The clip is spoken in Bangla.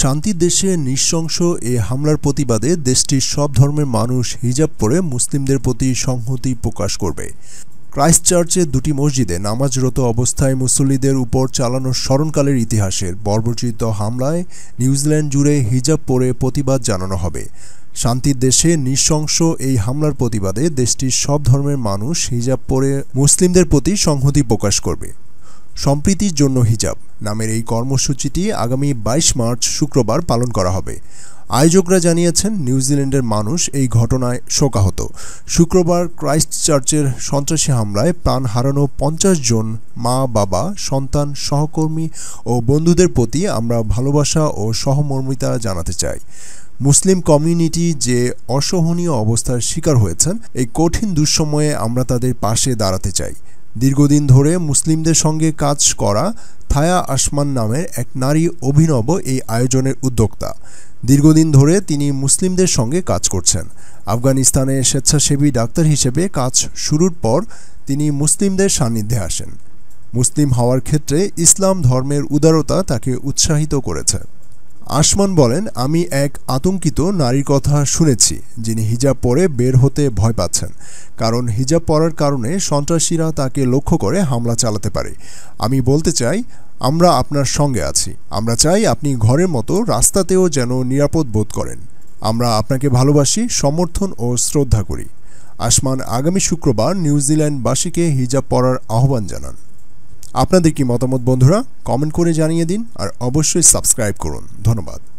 শান্তির দেশে নৃশংস এ হামলার প্রতিবাদে দেশটির সব ধর্মের মানুষ হিজাব পরে মুসলিমদের প্রতি সংহতি প্রকাশ করবে ক্রাইস্ট চার্চে দুটি মসজিদে নামাজরত অবস্থায় মুসল্লিদের উপর চালানো স্মরণকালের ইতিহাসের বর্বরচিত হামলায় নিউজিল্যান্ড জুড়ে হিজাব পরে প্রতিবাদ জানানো হবে শান্তির দেশে নৃশংস এই হামলার প্রতিবাদে দেশটির সব ধর্মের মানুষ হিজাব পরে মুসলিমদের প্রতি সংহতি প্রকাশ করবে সম্প্রীতির জন্য হিজাব নামের এই কর্মসূচিটি আগামী বাইশ মার্চ শুক্রবার পালন করা হবে আয়োজকরা জানিয়েছেন নিউজিল্যান্ডের মানুষ এই ঘটনায় শোকাহত শুক্রবার ক্রাইস্ট চার্চের সন্ত্রাসী হামলায় প্রাণ হারানো পঞ্চাশ জন মা বাবা সন্তান সহকর্মী ও বন্ধুদের প্রতি আমরা ভালোবাসা ও সহমর্মিতা জানাতে চাই মুসলিম কমিউনিটি যে অসহনীয় অবস্থার শিকার হয়েছেন এই কঠিন দুঃসময়ে আমরা তাদের পাশে দাঁড়াতে চাই দীর্ঘদিন ধরে মুসলিমদের সঙ্গে কাজ করা থায়া আসমান নামের এক নারী অভিনব এই আয়োজনের উদ্যোক্তা দীর্ঘদিন ধরে তিনি মুসলিমদের সঙ্গে কাজ করছেন আফগানিস্তানে স্বেচ্ছাসেবী ডাক্তার হিসেবে কাজ শুরুর পর তিনি মুসলিমদের সান্নিধ্যে আসেন মুসলিম হওয়ার ক্ষেত্রে ইসলাম ধর্মের উদারতা তাকে উৎসাহিত করেছে আসমান বলেন আমি এক আতঙ্কিত নারীর কথা শুনেছি যিনি হিজাব পরে বের হতে ভয় পাচ্ছেন কারণ হিজাব পরার কারণে সন্ত্রাসীরা তাকে লক্ষ্য করে হামলা চালাতে পারে আমি বলতে চাই আমরা আপনার সঙ্গে আছি আমরা চাই আপনি ঘরের মতো রাস্তাতেও যেন নিরাপদ বোধ করেন আমরা আপনাকে ভালোবাসি সমর্থন ও শ্রদ্ধা করি আসমান আগামী শুক্রবার নিউজিল্যান্ডবাসীকে হিজাব পরার আহ্বান জানান আপনাদের কি মতামত বন্ধুরা কমেন্ট করে জানিয়ে দিন আর অবশ্যই সাবস্ক্রাইব করুন ধন্যবাদ